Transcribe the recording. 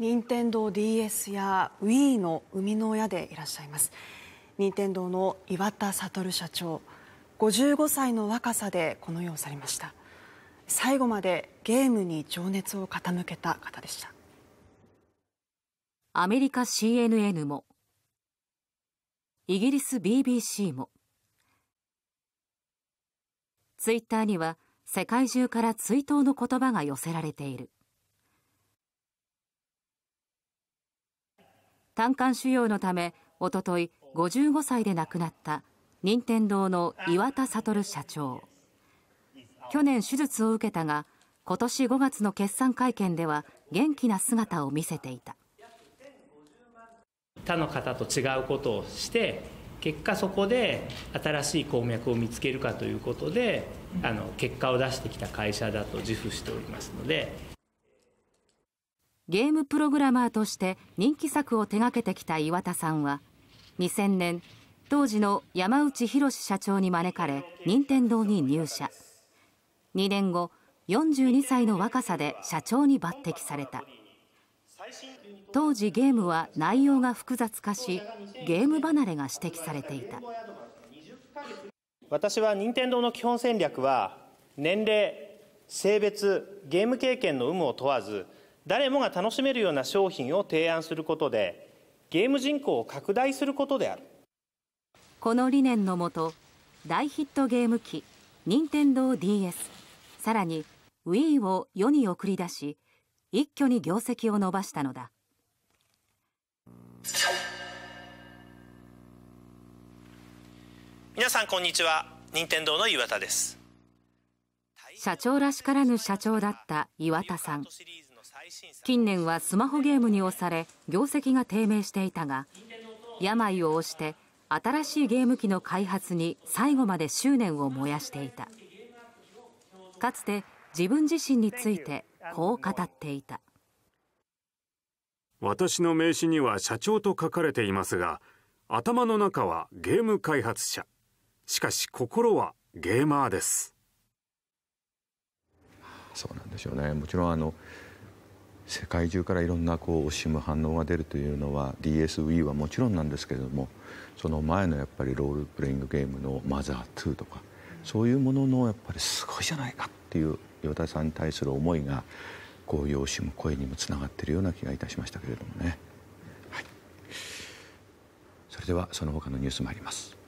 任天堂 d s や Wii の生みの親でいらっしゃいます任天堂の岩田悟社長55歳の若さでこの世を去りました最後までゲームに情熱を傾けた方でしたアメリカ CNN もイギリス BBC もツイッターには世界中から追悼の言葉が寄せられている胆管腫瘍のためおととい55歳で亡くなった任天堂の岩田悟社長去年手術を受けたが今年5月の決算会見では元気な姿を見せていた他の方と違うことをして結果そこで新しい鉱脈を見つけるかということであの結果を出してきた会社だと自負しておりますのでゲームプログラマーとして人気作を手掛けてきた岩田さんは2000年当時の山内宏社長に招かれ任天堂に入社2年後42歳の若さで社長に抜擢された当時ゲームは内容が複雑化しゲーム離れが指摘されていた私は任天堂の基本戦略は年齢性別ゲーム経験の有無を問わず誰もが楽しめるような商品を提案することでゲーム人口を拡大することであるこの理念のもと大ヒットゲーム機任天堂 d s さらに Wii を世に送り出し一挙に業績を伸ばしたのだみなさんこんにちは任天堂の岩田です社長らしからぬ社長だった岩田さん近年はスマホゲームに押され業績が低迷していたが病を押して新しいゲーム機の開発に最後まで執念を燃やしていたかつて自分自身についてこう語っていた私の名刺には社長と書かれていますが頭の中はゲーム開発者しかし心はゲーマーですそうなんですよねもちろんあの世界中からいろんなこう惜しむ反応が出るというのは DSV はもちろんなんですけれどもその前のやっぱりロールプレイングゲームの「マザー2」とかそういうもののやっぱりすごいじゃないかっていう与田さんに対する思いがこう惜しむ声にもつながっているような気がいたしましたけれどもね、はい、それではその他のニュースいります。